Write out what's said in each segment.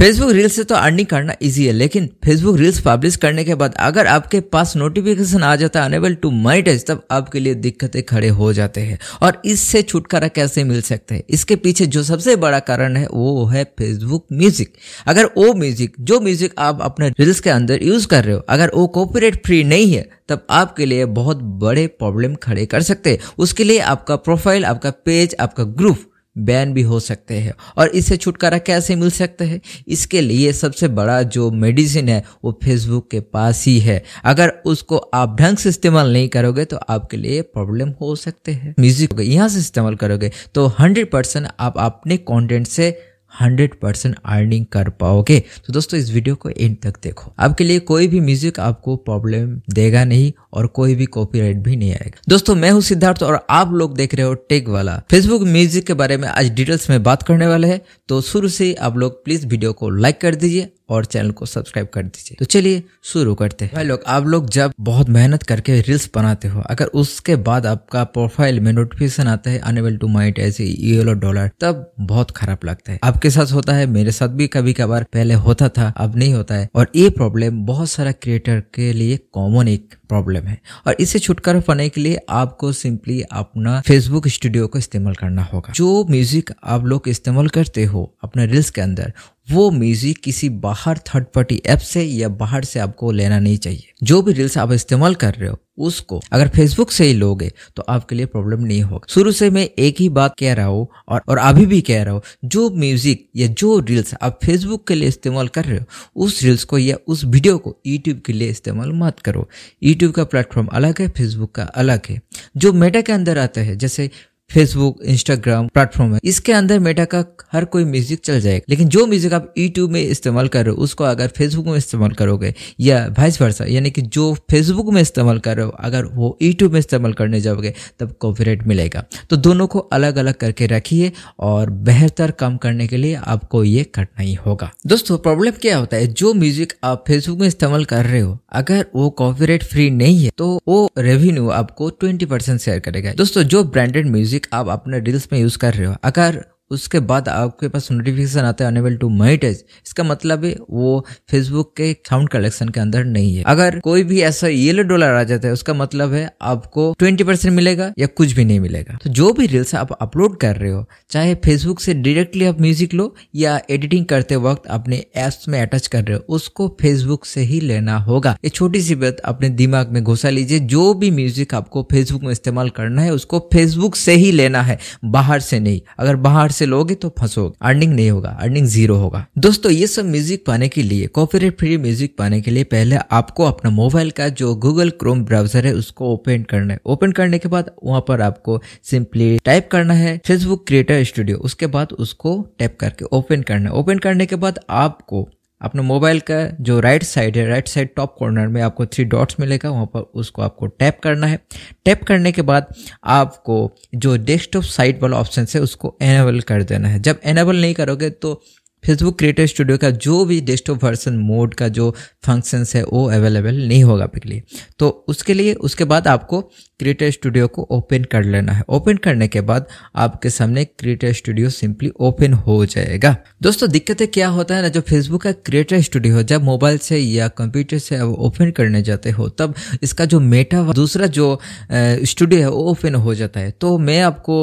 Facebook reels से तो earning करना इजी है लेकिन फेसबुक रील्स पब्लिश करने के बाद अगर आपके पास नोटिफिकेशन आ जाता है अनेबल टू माइटेज तब आपके लिए दिक्कतें खड़े हो जाते हैं और इससे छुटकारा कैसे मिल सकते हैं इसके पीछे जो सबसे बड़ा कारण है वो है फेसबुक म्यूजिक अगर वो म्यूजिक जो म्यूजिक आप अपने रील्स के अंदर यूज कर रहे हो अगर वो कॉपरेट फ्री नहीं है तब आपके लिए बहुत बड़े प्रॉब्लम खड़े कर सकते हैं उसके लिए आपका प्रोफाइल आपका पेज आपका ग्रुप बैन भी हो सकते हैं और इससे छुटकारा कैसे मिल सकता है इसके लिए सबसे बड़ा जो मेडिसिन है वो फेसबुक के पास ही है अगर उसको आप ढंग से इस्तेमाल नहीं करोगे तो आपके लिए प्रॉब्लम हो सकते हैं म्यूजिक यहाँ से इस्तेमाल करोगे तो हंड्रेड परसेंट आप अपने कॉन्टेंट से हंड्रेड परसेंट अर्निंग कर पाओगे तो दोस्तों इस वीडियो को एंड तक देखो आपके लिए कोई भी म्यूजिक आपको प्रॉब्लम देगा नहीं और कोई भी कॉपीराइट भी नहीं आएगा दोस्तों मैं हूँ सिद्धार्थ और आप लोग देख रहे हो टेक वाला फेसबुक म्यूजिक के बारे में आज डिटेल्स में बात करने वाले हैं तो शुरू से आप लोग प्लीज वीडियो को लाइक कर दीजिए और चैनल को सब्सक्राइब कर दीजिए तो चलिए शुरू करते हैं भाई लोग आप लोग जब बहुत मेहनत करके रील्स बनाते हो अगर उसके बाद आपका प्रोफाइल में नोटिफिकेशन आता है अनेबल टू माइट ऐसे येलो डॉलर तब बहुत खराब लगता है आपके साथ होता है मेरे साथ भी कभी कभार पहले होता था अब नहीं होता है और ये प्रॉब्लम बहुत सारा क्रिएटर के लिए कॉमन एक प्रॉब्लम है और इसे छुटकारा पाने के लिए आपको सिंपली अपना फेसबुक स्टूडियो को इस्तेमाल करना होगा जो म्यूजिक आप लोग इस्तेमाल करते हो अपने रील्स के अंदर वो म्यूजिक किसी बाहर थर्ड पार्टी ऐप से या बाहर से आपको लेना नहीं चाहिए जो भी रील्स आप इस्तेमाल कर रहे हो उसको अगर फेसबुक से ही लोगे तो आपके लिए प्रॉब्लम नहीं होगा शुरू से मैं एक ही बात कह रहा हूँ और, और अभी भी कह रहा हूँ जो म्यूजिक या जो रील्स आप फेसबुक के लिए इस्तेमाल कर रहे हो उस रील्स को या उस वीडियो को यूट्यूब के लिए इस्तेमाल मत करो यूट्यूब का प्लेटफॉर्म अलग है फेसबुक का अलग है जो मेटा के अंदर आता है जैसे फेसबुक इंस्टाग्राम प्लेटफॉर्म है इसके अंदर मेटा का हर कोई म्यूजिक चल जाएगा लेकिन जो म्यूजिक आप यूट्यूब में इस्तेमाल कर रहे हो उसको अगर फेसबुक में इस्तेमाल करोगे या वाइस वर्षा यानी कि जो फेसबुक में इस्तेमाल कर रहे हो अगर वो यूट्यूब में इस्तेमाल करने जाओगे तब कॉपीराइट मिलेगा तो दोनों को अलग अलग करके रखिए और बेहतर काम करने के लिए आपको ये करना ही होगा दोस्तों प्रॉब्लम क्या होता है जो म्यूजिक आप फेसबुक में इस्तेमाल कर रहे हो अगर वो कॉपीराइट फ्री नहीं है तो वो रेवेन्यू आपको ट्वेंटी परसेंट शेयर करेगा दोस्तों जो ब्रांडेड म्यूजिक म्यूज़िक आप अपने रील्स में यूज़ कर रहे हो अगर उसके बाद आपके पास नोटिफिकेशन आता है अनेबल टू मोनिटाइज इसका मतलब है वो फेसबुक के अकाउंट कलेक्शन के अंदर नहीं है अगर कोई भी ऐसा येलो डॉलर आ जाता है उसका मतलब है आपको ट्वेंटी परसेंट मिलेगा या कुछ भी नहीं मिलेगा तो जो भी रील्स आप अपलोड कर रहे हो चाहे फेसबुक से डायरेक्टली आप म्यूजिक लो या एडिटिंग करते वक्त अपने एप्स में अटैच कर रहे हो उसको फेसबुक से ही लेना होगा ये छोटी सी बात अपने दिमाग में घुसा लीजिए जो भी म्यूजिक आपको फेसबुक में इस्तेमाल करना है उसको फेसबुक से ही लेना है बाहर से नहीं अगर बाहर से लोगे तो फंसोगे अर्निंग नहीं होगा अर्निंग जीरो होगा दोस्तों ये सब म्यूजिक पाने के लिए कॉपीराइट फ्री म्यूजिक पाने के लिए पहले आपको अपना मोबाइल का जो गूगल क्रोम ब्राउजर है उसको ओपन करना है ओपन करने के बाद वहां पर आपको सिंपली टाइप करना है फेसबुक क्रिएटर स्टूडियो उसके बाद उसको टैप करके ओपन करना है ओपन करने के बाद आपको अपने मोबाइल का जो राइट साइड है राइट साइड टॉप कॉर्नर में आपको थ्री डॉट्स मिलेगा वहाँ पर उसको आपको टैप करना है टैप करने के बाद आपको जो डेस्कटॉप साइट वाला ऑप्शन है उसको एनेबल कर देना है जब एनेबल नहीं करोगे तो फेसबुक क्रिएटर स्टूडियो का जो भी डेस्कटॉप वर्सन मोड का जो फंक्शंस है वो अवेलेबल नहीं होगा आपके लिए तो उसके लिए उसके बाद आपको क्रिएटर स्टूडियो को ओपन कर लेना है ओपन करने के बाद आपके सामने क्रिएटर स्टूडियो सिंपली ओपन हो जाएगा दोस्तों दिक्कतें क्या होता है ना जो फेसबुक का क्रिएटर स्टूडियो है जब मोबाइल से या कंप्यूटर से ओपन करने जाते हो तब इसका जो मेटा दूसरा जो स्टूडियो है वो ओपन हो जाता है तो मैं आपको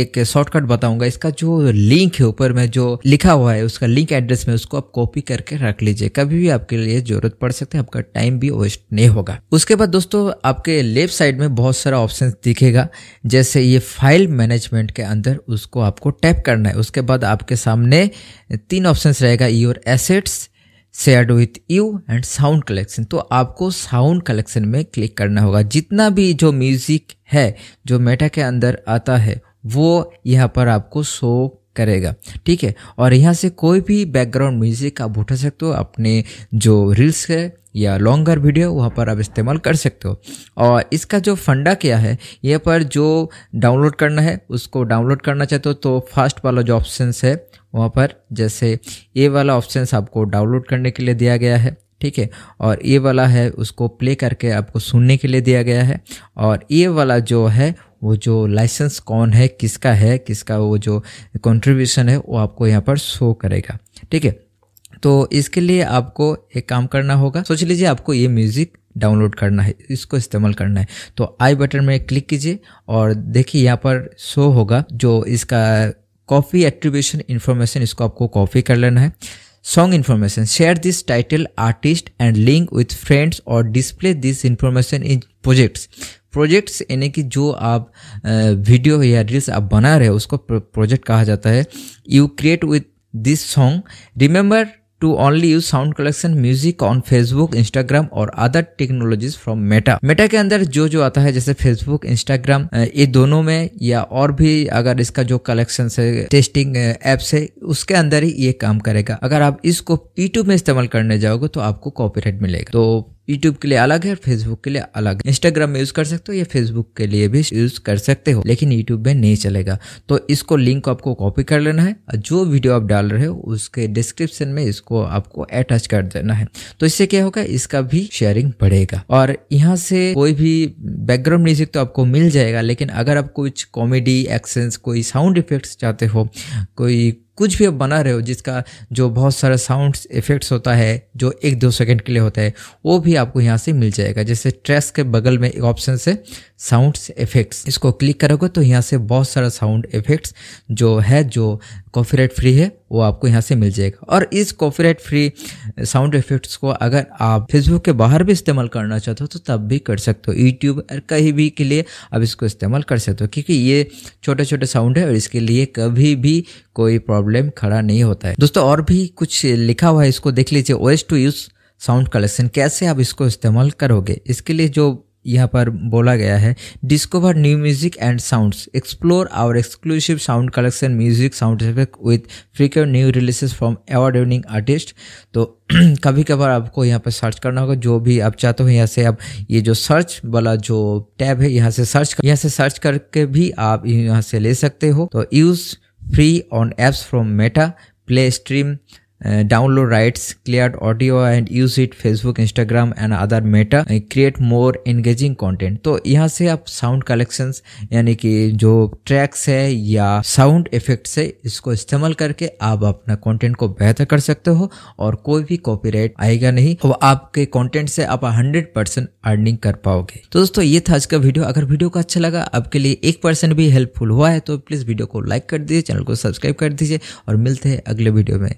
एक शॉर्टकट बताऊंगा इसका जो लिंक है ऊपर में जो लिखा हुआ है उसका लिंक एड्रेस में उसको आप कॉपी करके रख लीजिए कभी भी आपके लिए जरूरत पड़ सकती है आपका टाइम भी वेस्ट नहीं होगा उसके बाद दोस्तों आपके लेफ्ट साइड में बहुत सारा ऑप्शन दिखेगा जैसे ये फाइल मैनेजमेंट के अंदर उसको आपको टैप करना है उसके बाद आपके सामने तीन ऑप्शन रहेगा your assets shared with you and sound collection तो आपको साउंड कलेक्शन में क्लिक करना होगा जितना भी जो म्यूज़िक है जो मेटा के अंदर आता है वो यहाँ पर आपको शो करेगा ठीक है और यहाँ से कोई भी बैकग्राउंड म्यूजिक आप उठा सकते हो अपने जो रील्स है या लॉन्गर वीडियो वहाँ पर आप इस्तेमाल कर सकते हो और इसका जो फंडा क्या है ये पर जो डाउनलोड करना है उसको डाउनलोड करना चाहते हो तो फास्ट वाला जो ऑप्शन है वहाँ पर जैसे ये वाला ऑप्शन आपको डाउनलोड करने के लिए दिया गया है ठीक है और ये वाला है उसको प्ले करके आपको सुनने के लिए दिया गया है और ये वाला जो है वो जो लाइसेंस कौन है किसका है किसका वो जो कंट्रीब्यूशन है वो आपको यहाँ पर शो करेगा ठीक है तो इसके लिए आपको एक काम करना होगा सोच लीजिए आपको ये म्यूज़िक डाउनलोड करना है इसको इस्तेमाल करना है तो आई बटन में क्लिक कीजिए और देखिए यहाँ पर शो होगा जो इसका कॉफी एट्रीब्यूशन इन्फॉर्मेशन इसको आपको कॉपी कर लेना है song information share this title artist and link with friends or display this information in projects projects यानी कि जो आप वीडियो या रील्स आप बना रहे हो उसको प्रोजेक्ट कहा जाता है you create with this song remember to only use sound collection music on Facebook, Instagram और other technologies from Meta Meta के अंदर जो जो आता है जैसे फेसबुक इंस्टाग्राम ये दोनों में या और भी अगर इसका जो कलेक्शन है टेस्टिंग एप्स है उसके अंदर ही ये काम करेगा अगर आप इसको पी में इस्तेमाल करने जाओगे तो आपको राइट मिलेगा तो यूट्यूब के लिए अलग है और फेसबुक के लिए अलग इंस्टाग्राम में यूज़ कर सकते हो या फेसबुक के लिए भी यूज़ कर सकते हो लेकिन यूट्यूब में नहीं चलेगा तो इसको लिंक आपको कॉपी कर लेना है और जो वीडियो आप डाल रहे हो उसके डिस्क्रिप्शन में इसको आपको अटैच कर देना है तो इससे क्या होगा इसका भी शेयरिंग बढ़ेगा और यहाँ से कोई भी बैकग्राउंड म्यूजिक तो आपको मिल जाएगा लेकिन अगर आप कुछ कॉमेडी एक्सेंस कोई साउंड इफेक्ट्स चाहते हो कोई कुछ भी आप बना रहे हो जिसका जो बहुत सारा साउंड इफेक्ट्स होता है जो एक दो सेकंड के लिए होता है वो भी आपको यहाँ से मिल जाएगा जैसे ट्रेस के बगल में एक ऑप्शन से साउंड्स इफेक्ट्स इसको क्लिक करोगे तो यहाँ से बहुत सारा साउंड इफेक्ट्स जो है जो कॉफी फ्री है वो आपको यहाँ से मिल जाएगा और इस कॉपीराइट फ्री साउंड इफेक्ट्स को अगर आप फेसबुक के बाहर भी इस्तेमाल करना चाहते हो तो तब भी कर सकते हो यूट्यूब और कहीं भी के लिए आप इसको इस्तेमाल कर सकते हो क्योंकि ये छोटे छोटे साउंड है और इसके लिए कभी भी कोई प्रॉब्लम खड़ा नहीं होता है दोस्तों और भी कुछ लिखा हुआ है इसको देख लीजिए OS to use sound collection कैसे आप इसको इस्तेमाल करोगे इसके लिए जो यहाँ पर बोला गया है discover new music and sounds explore our exclusive sound collection music sound effect with frequent new releases from award winning artist तो कभी कभार आपको यहाँ पर सर्च करना होगा जो भी आप चाहते हो यहाँ से आप ये जो सर्च वाला जो टैब है यहाँ से सर्च यहाँ से सर्च करके भी आप यहाँ से ले सकते हो तो use free on apps from Meta play stream download uh, download rights, cleared audio and use it Facebook, Instagram and other meta uh, create more engaging content. तो यहाँ से आप साउंड कलेक्शंस यानी कि जो ट्रैक्स है या साउंड इफेक्ट है इसको इस्तेमाल करके आप अपना कंटेंट को बेहतर कर सकते हो और कोई भी कॉपी आएगा नहीं और आपके कॉन्टेंट से आप हंड्रेड परसेंट अर्निंग कर पाओगे तो दोस्तों ये था आज का वीडियो अगर वीडियो को अच्छा लगा आपके लिए एक परसेंट भी हेल्पफुल हुआ है तो प्लीज़ वीडियो को लाइक कर दीजिए चैनल को सब्सक्राइब कर दीजिए और मिलते हैं अगले वीडियो में